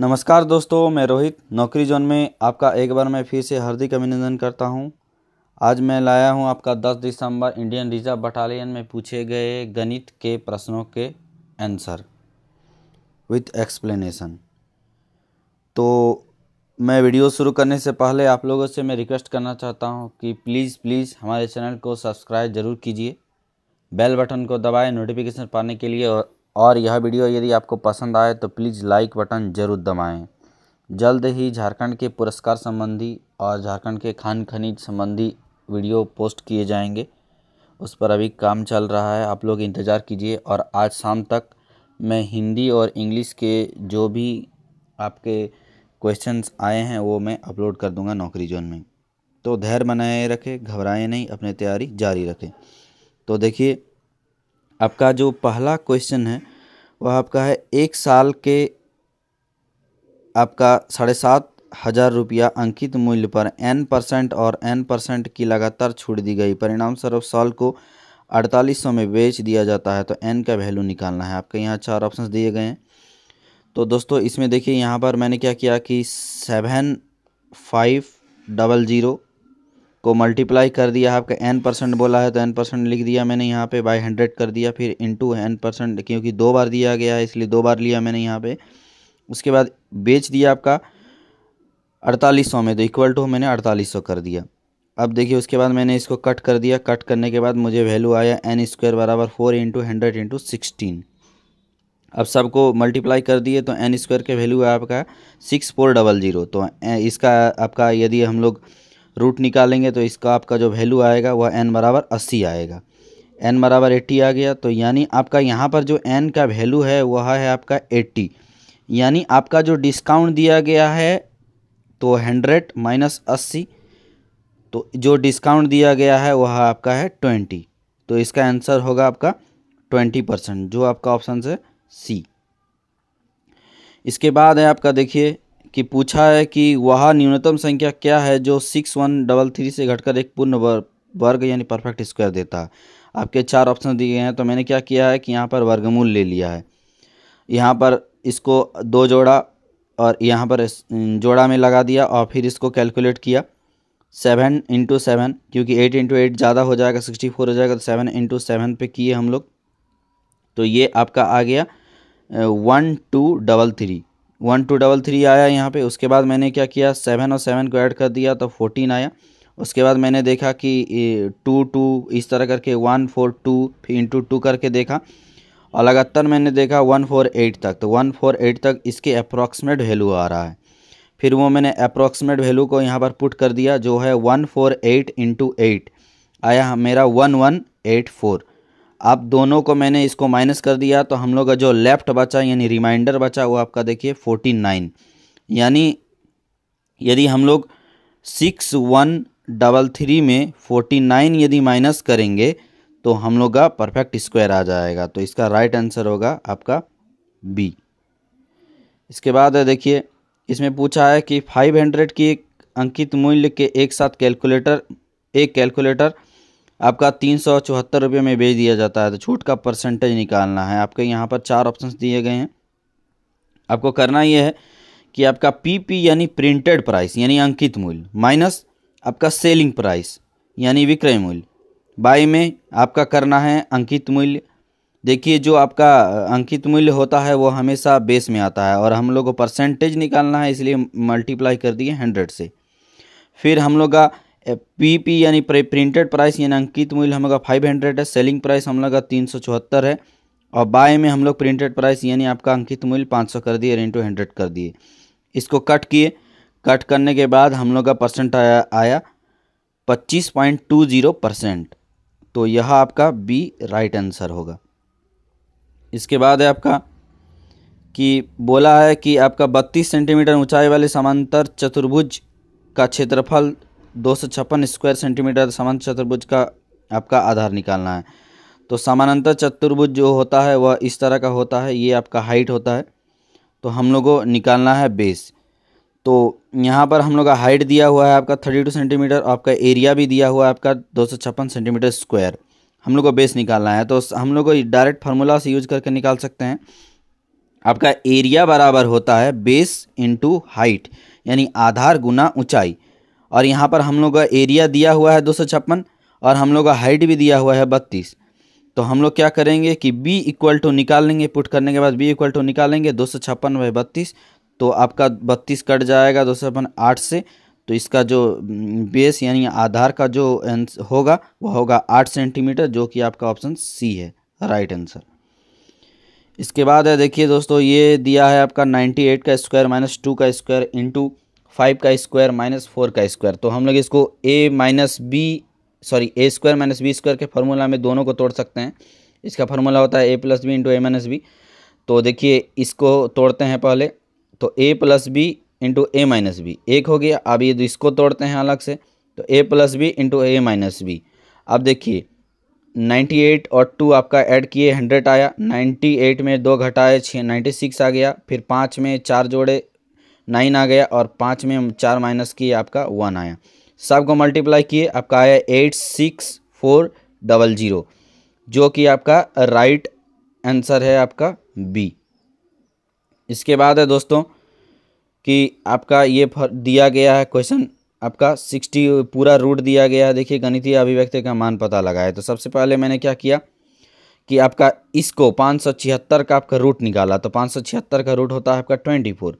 नमस्कार दोस्तों मैं रोहित नौकरी जोन में आपका एक बार मैं फिर से हार्दिक अभिनंदन करता हूं। आज मैं लाया हूं आपका 10 दिसंबर इंडियन रिजर्व बटालियन में पूछे गए गणित के प्रश्नों के आंसर विथ एक्सप्लेनेशन तो मैं वीडियो शुरू करने से पहले आप लोगों से मैं रिक्वेस्ट करना चाहता हूं कि प्लीज़ प्लीज़ हमारे चैनल को सब्सक्राइब ज़रूर कीजिए बेल बटन को दबाएं नोटिफिकेशन पाने के लिए और और यह वीडियो यदि आपको पसंद आए तो प्लीज़ लाइक बटन ज़रूर दबाएँ जल्द ही झारखंड के पुरस्कार संबंधी और झारखंड के खान खनिज संबंधी वीडियो पोस्ट किए जाएंगे उस पर अभी काम चल रहा है आप लोग इंतज़ार कीजिए और आज शाम तक मैं हिंदी और इंग्लिश के जो भी आपके क्वेश्चंस आए हैं वो मैं अपलोड कर दूंगा नौकरी जोन में तो धैर्य बनाए रखें घबराएं नहीं अपनी तैयारी जारी रखें तो देखिए आपका जो पहला क्वेश्चन है वह आपका है एक साल के आपका साढ़े सात हजार रुपया अंकित मूल्य पर एन परसेंट और एन परसेंट की लगातार छूट दी गई परिणाम स्वरूप साल को अड़तालीस सौ में बेच दिया जाता है तो एन का वैल्यू निकालना है आपके यहाँ चार ऑप्शन दिए गए हैं तो दोस्तों इसमें देखिए यहाँ पर मैंने क्या किया कि सेवन फाइव डबल ज़ीरो को मल्टीप्लाई कर दिया आपका एन परसेंट बोला है तो एन परसेंट लिख दिया मैंने यहाँ पे बाई हंड्रेड कर दिया फिर इंटू एन परसेंट क्योंकि दो बार दिया गया है इसलिए दो बार लिया मैंने यहाँ पे उसके बाद बेच दिया आपका अड़तालीस सौ में तो इक्वल टू मैंने अड़तालीस सौ कर दिया अब देखिए उसके बाद मैंने इसको कट कर दिया कट करने के बाद मुझे वैल्यू आया एन स्क्वायर बराबर four into hundred into sixteen अब सबको मल्टीप्लाई कर दिए तो एन स्क्वायर के वैल्यू है आपका सिक्स फोर डबल ज़ीरो तो इसका आपका यदि हम लोग रूट निकालेंगे तो इसका आपका जो वैल्यू आएगा वह एन बराबर अस्सी आएगा एन बराबर एट्टी आ गया तो यानी आपका यहाँ पर जो एन का वैल्यू है वह है आपका एट्टी यानी आपका जो डिस्काउंट दिया गया है तो हंड्रेड माइनस अस्सी तो जो डिस्काउंट दिया गया है वह आपका है ट्वेंटी तो इसका आंसर होगा आपका ट्वेंटी परसेंट जो आपका ऑप्शन है सी इसके बाद है आपका देखिए कि पूछा है कि वह न्यूनतम संख्या क्या है जो सिक्स वन डबल थ्री से घटकर एक पूर्ण वर्ग वर्ग यानी परफेक्ट स्क्वायर देता है आपके चार ऑप्शन दिए गए हैं तो मैंने क्या किया है कि यहाँ पर वर्गमूल ले लिया है यहाँ पर इसको दो जोड़ा और यहाँ पर जोड़ा में लगा दिया और फिर इसको कैलकुलेट किया सेवन इंटू सेवन क्योंकि एट इंटू एट ज़्यादा हो जाएगा सिक्सटी फोर हो जाएगा तो सेवन इंटू सेवन पर किए हम लोग तो ये आपका आ गया one two double three one two double three आया यहाँ पे उसके बाद मैंने क्या किया सेवन और सेवन को ऐड कर दिया तो फोर्टीन आया उसके बाद मैंने देखा कि टू टू इस तरह करके वन फोर टू फिर इंटू टू करके देखा और लगातार मैंने देखा वन फोर एट तक तो वन फोर एट तक इसके अप्रॉक्सीमेट वैल्यू आ रहा है फिर वो मैंने अप्रॉक्सीमेट वैल्यू को यहाँ पर पुट कर दिया जो है one four eight into eight आया मेरा वन वन एट फोर आप दोनों को मैंने इसको माइनस कर दिया तो हम लोग का जो लेफ्ट बचा यानी रिमाइंडर बचा वो आपका देखिए फोर्टी नाइन यानी यदि हम लोग सिक्स वन डबल थ्री में फोर्टी नाइन यदि माइनस करेंगे तो हम लोग का परफेक्ट स्क्वायर आ जाएगा तो इसका राइट आंसर होगा आपका बी इसके बाद देखिए इसमें पूछा है कि फाइव हंड्रेड की अंकित मूल्य के एक साथ कैलकुलेटर एक कैलकुलेटर आपका तीन सौ चौहत्तर रुपये में बेच दिया जाता है तो छूट का परसेंटेज निकालना है आपके यहाँ पर चार ऑप्शन दिए गए हैं आपको करना यह है कि आपका पीपी यानी प्रिंटेड प्राइस यानी अंकित मूल्य माइनस आपका सेलिंग प्राइस यानी विक्रय मूल्य बाई में आपका करना है अंकित मूल्य देखिए जो आपका अंकित मूल्य होता है वो हमेशा बेस में आता है और हम लोग को परसेंटेज निकालना है इसलिए मल्टीप्लाई कर दिए हंड्रेड से फिर हम लोग का पी पी यानी प्रिंटेड प्राइस यानी अंकित मूल्य हम लोग का फाइव हंड्रेड है सेलिंग प्राइस हम लोग का तीन सौ चौहत्तर है और बाय में हम लोग प्रिंटेड प्राइस यानी आपका अंकित मूल्य पाँच सौ कर दिए इंटू हंड्रेड कर दिए इसको कट किए कट करने के बाद हम लोग का परसेंट आया आया पच्चीस पॉइंट टू जीरो परसेंट तो यह आपका बी राइट आंसर होगा इसके बाद है आपका कि बोला है कि आपका बत्तीस सेंटीमीटर ऊंचाई वाले समांतर चतुर्भुज का क्षेत्रफल दो सौ छप्पन स्क्वायर सेंटीमीटर समान चतुर्भुज का आपका आधार निकालना है तो समानांतर चतुर्भुज जो होता है वह इस तरह का होता है ये आपका हाइट होता है तो हम लोग को निकालना है बेस तो यहाँ पर हम लोग का हाइट दिया हुआ है आपका थर्टी टू सेंटीमीटर आपका एरिया भी दिया हुआ है आपका दो सौ छप्पन सेंटीमीटर स्क्वायर हम लोग को बेस निकालना है तो हम लोग को डायरेक्ट फार्मूला से यूज करके निकाल सकते हैं आपका एरिया बराबर होता है बेस इंटू हाइट यानी आधार गुना ऊंचाई और यहाँ पर हम लोग का एरिया दिया हुआ है दो और हम लोग का हाइट भी दिया हुआ है बत्तीस तो हम लोग क्या करेंगे कि b इक्वल टू निकाल लेंगे पुट करने के बाद b इक्वल टू निकालेंगे दो सौ छप्पन बाई बत्तीस तो आपका बत्तीस कट जाएगा दो सौ छप्पन आठ से तो इसका जो बेस हम्म, यानी आधार का जो होगा वह होगा आठ सेंटीमीटर जो कि आपका ऑप्शन सी है राइट आंसर इसके बाद है देखिए दोस्तों ये दिया है आपका नाइन्टी एट का स्क्वायर माइनस टू का स्क्वायर इंटू फाइव का स्क्वायर माइनस फोर का स्क्वायर तो हम लोग इसको A minus B sorry A square minus B square के फार्मूला में दोनों को तोड़ सकते हैं इसका फार्मूला होता है A plus B into A minus B तो देखिए इसको तोड़ते हैं पहले तो A plus B into A minus B एक हो गया अब ये इसको तोड़ते हैं अलग से तो A plus B into A minus B अब देखिए नाइन्टी एट और टू आपका ऐड किए हंड्रेड आया नाइन्टी एट में दो घटाए छः नाइन्टी सिक्स आ गया फिर पाँच में चार जोड़े नाइन आ गया और पाँच में चार माइनस किए आपका वन आया सब को मल्टीप्लाई किए आपका आया eight six four double zero जो कि आपका राइट आंसर है आपका बी इसके बाद है दोस्तों कि आपका ये दिया गया है क्वेश्चन आपका सिक्सटी पूरा रूट दिया गया है देखिए गणितीय अभिव्यक्ति का मान पता है तो सबसे पहले मैंने क्या किया कि आपका इसको पाँच सौ छिहत्तर का आपका रूट निकाला तो पाँच सौ छिहत्तर का रूट होता है आपका ट्वेंटी फोर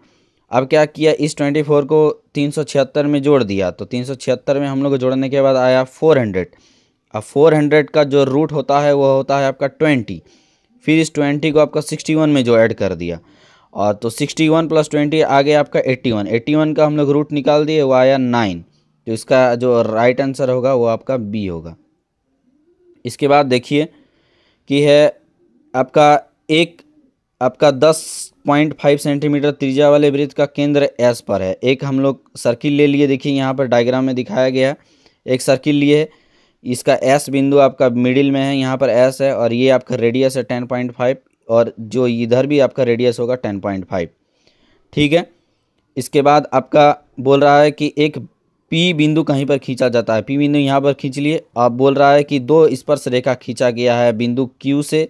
अब क्या किया इस ट्वेंटी फोर को तीन सौ छिहत्तर में जोड़ दिया तो तीन सौ छिहत्तर में हम लोग जोड़ने के बाद आया फोर हंड्रेड अब फोर हंड्रेड का जो रूट होता है वह होता है आपका ट्वेंटी फिर इस ट्वेंटी को आपका सिक्सटी वन में जो ऐड कर दिया और तो सिक्सटी वन प्लस ट्वेंटी आ गया आपका एट्टी वन एट्टी वन का हम लोग रूट निकाल दिए वो आया नाइन तो इसका जो राइट आंसर होगा वो आपका बी होगा इसके बाद देखिए कि है आपका एक आपका 10.5 सेंटीमीटर त्रिज्या वाले वृत्त का केंद्र एस पर है एक हम लोग सर्किल ले लिए देखिए यहाँ पर डायग्राम में दिखाया गया है एक सर्किल लिए इसका एस बिंदु आपका मिडिल में है यहाँ पर एस है और ये आपका रेडियस है टेन पॉइंट फाइव और जो इधर भी आपका रेडियस होगा टेन पॉइंट फाइव ठीक है इसके बाद आपका बोल रहा है कि एक पी बिंदु कहीं पर खींचा जाता है पी बिंदु यहाँ पर खींच लिए आप बोल रहा है कि दो स्पर्श रेखा खींचा गया है बिंदु क्यू से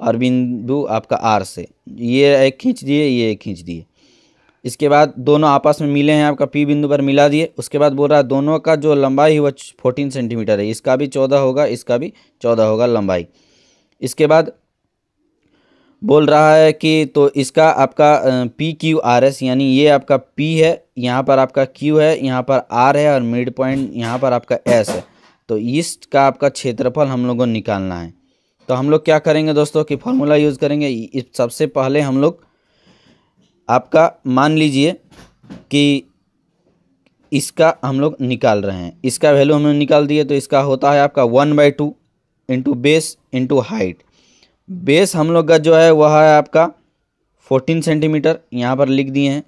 और बिंदु आपका आर से ये एक खींच दिए ये एक खींच दिए इसके बाद दोनों आपस में मिले हैं आपका पी बिंदु पर मिला दिए उसके बाद बोल रहा है दोनों का जो लंबाई है वह फोर्टीन सेंटीमीटर है इसका भी चौदह होगा इसका भी चौदह होगा लंबाई इसके बाद बोल रहा है कि तो इसका आपका पी क्यू आर एस यानी ये आपका पी है यहाँ पर आपका क्यू है यहाँ पर आर है और मिड पॉइंट यहाँ पर आपका एस है तो इसका आपका क्षेत्रफल हम लोगों को निकालना है तो हम लोग क्या करेंगे दोस्तों कि फार्मूला यूज़ करेंगे सबसे पहले हम लोग आपका मान लीजिए कि इसका हम लोग निकाल रहे हैं इसका वैल्यू हम लोग निकाल दिए तो इसका होता है आपका one by two into base into height base हम लोग का जो है वह है आपका फोर्टीन सेंटीमीटर यहाँ पर लिख दिए हैं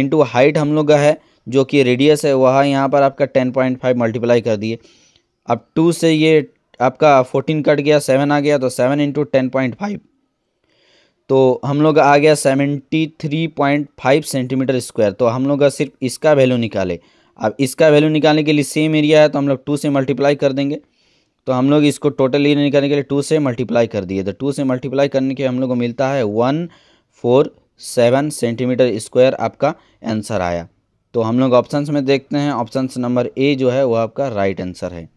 इंटू हाइट हम लोग का है जो कि रेडियस है वह यहाँ पर आपका टेन पॉइंट फाइव मल्टीप्लाई कर दिए अब टू से ये आपका फोर्टीन कट गया सेवन आ गया तो seven into ten point five तो हम लोग आ गया seventy three point five centimetre square तो हम लोग सिर्फ इसका वैल्यू निकाले अब इसका वैल्यू निकालने के लिए सेम एरिया है तो हम लोग टू से मल्टीप्लाई कर देंगे तो हम लोग इसको टोटल एरिया निकालने के लिए टू से मल्टीप्लाई कर दिए तो टू से मल्टीप्लाई करने के हम लोग को मिलता है one four seven centimetre square आपका आंसर आया तो हम लोग ऑप्शंस में देखते हैं ऑप्शंस नंबर ए जो है वह आपका राइट आंसर है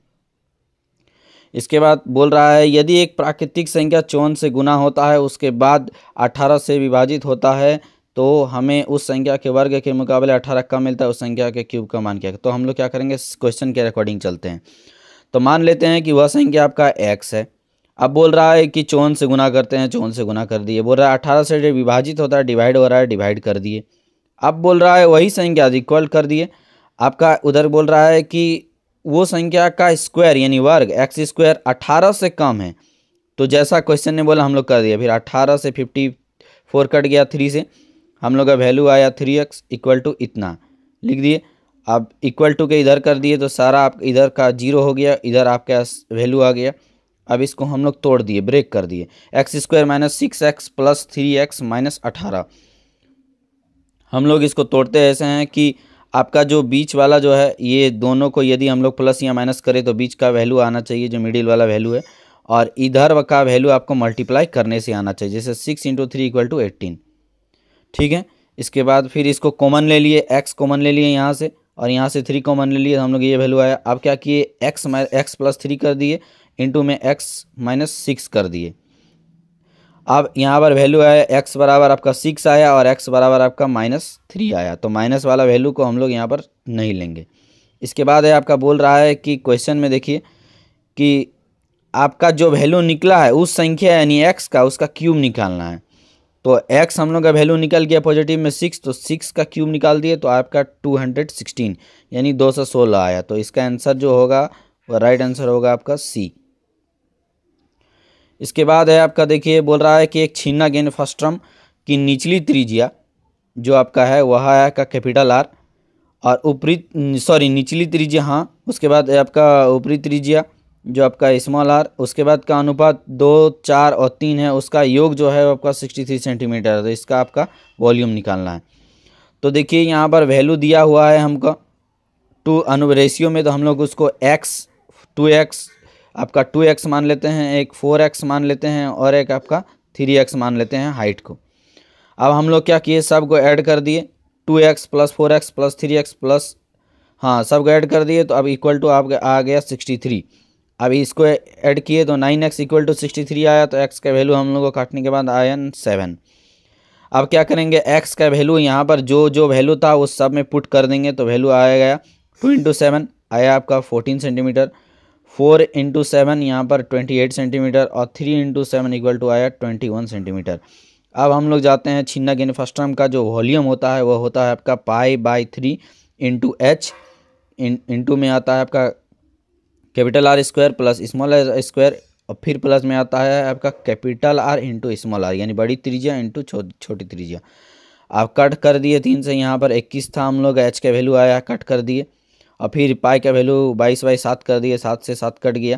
इसके बाद बोल रहा है यदि एक प्राकृतिक संख्या चौन से गुना होता है उसके बाद अठारह से विभाजित होता है तो हमें उस संख्या के वर्ग के मुकाबले अठारह कम मिलता है उस संख्या के क्यूब का मान क्या तो हम लोग क्या करेंगे क्वेश्चन के अकॉर्डिंग चलते हैं तो मान लेते हैं कि वह संख्या आपका एक्स है अब बोल रहा है कि चौन से गुना करते हैं चौन से गुना कर दिए बोल रहा है अठारह से विभाजित होता है डिवाइड हो रहा है डिवाइड कर दिए अब बोल रहा है वही संख्या इक्वल कर दिए आपका उधर बोल रहा है कि वो संख्या का स्क्वायर यानी वर्ग एक्स स्क्वायर अठारह से कम है तो जैसा क्वेश्चन ने बोला हम लोग कर दिया फिर अट्ठारह से फिफ्टी फोर कट गया थ्री से हम लोग का वैल्यू आया थ्री एक्स इक्वल टू इतना लिख दिए अब इक्वल टू के इधर कर दिए तो सारा आप इधर का जीरो हो गया इधर आपका वैल्यू आ गया अब इसको हम लोग तोड़ दिए ब्रेक कर दिए X square minus six X plus three X minus अठारह हम लोग इसको तोड़ते ऐसे हैं कि आपका जो बीच वाला जो है ये दोनों को यदि हम लोग प्लस या माइनस करें तो बीच का वैल्यू आना चाहिए जो मिडिल वाला वैल्यू है और इधर का वैल्यू आपको मल्टीप्लाई करने से आना चाहिए जैसे six into three equal to eighteen ठीक है इसके बाद फिर इसको कॉमन ले लिए एक्स कॉमन ले लिए यहाँ से और यहाँ से थ्री कॉमन ले लिए तो हम लोग ये वैल्यू आया अब क्या किए एक्स एक्स प्लस थ्री कर दिए इंटू में एक्स माइनस सिक्स कर दिए अब यहाँ पर वैल्यू आया एक्स बराबर आपका सिक्स आया और एक्स बराबर आपका माइनस थ्री आया तो माइनस वाला वैल्यू को हम लोग यहाँ पर नहीं लेंगे इसके बाद है आपका बोल रहा है कि क्वेश्चन में देखिए कि आपका जो वैल्यू निकला है उस संख्या यानी एक्स का उसका क्यूब निकालना है तो एक्स हम लोग का वैल्यू निकल गया पॉजिटिव में सिक्स तो सिक्स का क्यूब निकाल दिए तो आपका टू हंड्रेड सिक्सटीन यानी दो सौ सोलह आया तो इसका आंसर जो होगा वो राइट आंसर होगा आपका सी इसके बाद है आपका देखिए बोल रहा है कि एक छीना गेंद फर्स्ट्रम की निचली त्रिज्या जो आपका है वह है आपका कैपिटल आर और ऊपरी सॉरी निचली त्रिज्या हाँ उसके बाद है आपका ऊपरी त्रिज्या जो आपका स्मॉल आर उसके बाद का अनुपात दो चार और तीन है उसका योग जो है आपका सिक्सटी थ्री सेंटीमीटर है तो इसका आपका वॉल्यूम निकालना है तो देखिए यहाँ पर वैल्यू दिया हुआ है हमको टू अनु रेशियो में तो हम लोग उसको एक्स टू एक्स आपका टू एक्स मान लेते हैं एक फोर एक्स मान लेते हैं और एक आपका थ्री एक्स मान लेते हैं हाइट को अब हम लोग क्या किए सब को ऐड कर दिए two X plus four X plus three X plus हाँ सब को ऐड कर दिए तो अब इक्वल टू आप आ गया सिक्सटी थ्री अब इसको ऐड किए तो nine X equal to sixty three आया तो एक्स का वैल्यू हम लोग को काटने के बाद आया सेवन अब क्या करेंगे एक्स का वैल्यू यहाँ पर जो जो वैल्यू था वो सब में पुट कर देंगे तो वैल्यू आया गया टू इंटू सेवन आया आपका fourteen centimetre four into seven यहाँ पर ट्वेंटी एट सेंटीमीटर और three into seven equal to आया ट्वेंटी वन सेंटीमीटर अब हम लोग जाते हैं फर्स्ट टर्म का जो वॉल्यूम होता है वह होता है आपका pi by three into H इन इंटू में आता है आपका capital R square plus small R square और फिर प्लस में आता है आपका capital R into small R यानी बड़ी त्रिज्या इंटू छो, छोटी त्रिज्या आप कट कर दिए तीन से यहाँ पर इक्कीस था हम लोग एच का वैल्यू आया कट कर दिए और फिर पाई का वैल्यू बाईस बाई सात कर दिए सात से सात कट गया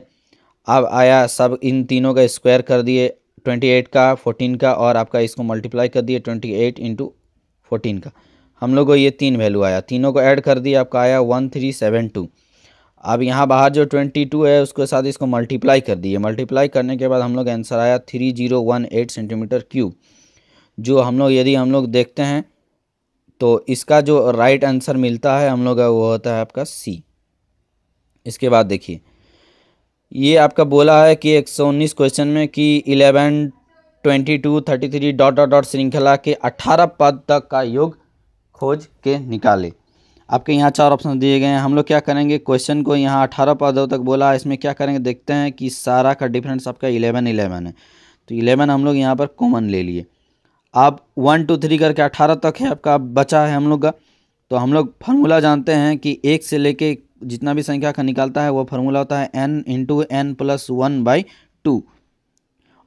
अब आया सब इन तीनों का स्क्वायर कर दिए ट्वेंटी एट का फोर्टीन का और आपका इसको मल्टीप्लाई कर दिए ट्वेंटी एट इंटू फोर्टीन का हम लोग को ये तीन वैल्यू आया तीनों को ऐड कर दिया आपका आया वन थ्री सेवन टू अब यहाँ बाहर जो ट्वेंटी टू है उसके साथ इसको मल्टीप्लाई कर दिए मल्टीप्लाई करने के बाद हम लोग आंसर आया three zero one eight centimetre cube जो हम लोग यदि हम लोग देखते हैं तो इसका जो राइट आंसर मिलता है हम लोग का वो होता है आपका सी इसके बाद देखिए ये आपका बोला है कि 119 क्वेश्चन में कि eleven twenty two thirty three dot dot dot श्रृंखला के अट्ठारह पद तक का योग खोज के निकाले आपके यहाँ चार ऑप्शन दिए गए हैं हम लोग क्या करेंगे क्वेश्चन को यहाँ अठारह पदों तक बोला है इसमें क्या करेंगे देखते हैं कि सारा का डिफरेंस आपका इलेवन इलेवन है तो इलेवन हम लोग यहाँ पर कॉमन ले लिए आप वन टू थ्री करके अठारह तक है आपका बचा है हम लोग का तो हम लोग फार्मूला जानते हैं कि एक से लेके जितना भी संख्या का निकालता है वो फार्मूला होता है n into n plus one by two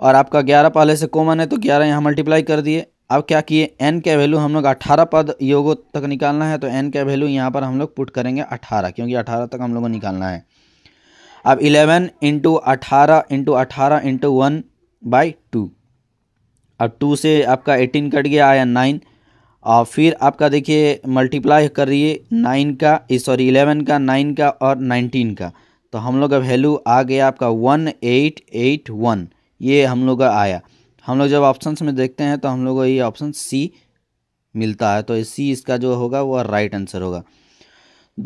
और आपका ग्यारह पहले से कॉमन है तो ग्यारह यहाँ मल्टीप्लाई कर दिए अब क्या किए एन के वैल्यू हम लोग अट्ठारह पद योगों तक निकालना है तो एन के वैल्यू यहाँ पर हम लोग पुट करेंगे अट्ठारह क्योंकि अठारह तक हम लोग को निकालना है अब इलेवन इंटू अठारह इंटू अठारह इंटू वन बाई टू अब टू से आपका एटीन कट गया आया नाइन और फिर आपका देखिए मल्टीप्लाई करिए नाइन का सॉरी इलेवन का नाइन का और नाइनटीन का तो हम लोग का वैल्यू आ गया आपका वन एट एट वन ये हम लोग का आया हम लोग जब ऑप्शन में देखते हैं तो हम लोग को ये ऑप्शन सी मिलता है तो सी इसका जो होगा वो राइट आंसर होगा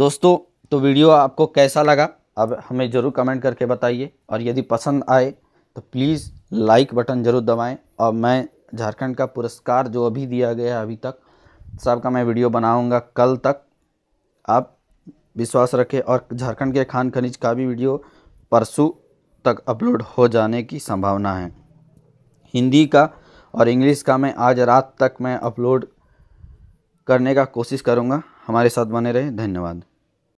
दोस्तों तो वीडियो आपको कैसा लगा अब हमें ज़रूर कमेंट करके बताइए और यदि पसंद आए तो प्लीज़ लाइक बटन ज़रूर दबाएं और मैं झारखंड का पुरस्कार जो अभी दिया गया है अभी तक सब का मैं वीडियो बनाऊंगा कल तक आप विश्वास रखें और झारखंड के खान खनिज का भी वीडियो परसों तक अपलोड हो जाने की संभावना है हिंदी का और इंग्लिश का मैं आज रात तक मैं अपलोड करने का कोशिश करूँगा हमारे साथ बने रहे धन्यवाद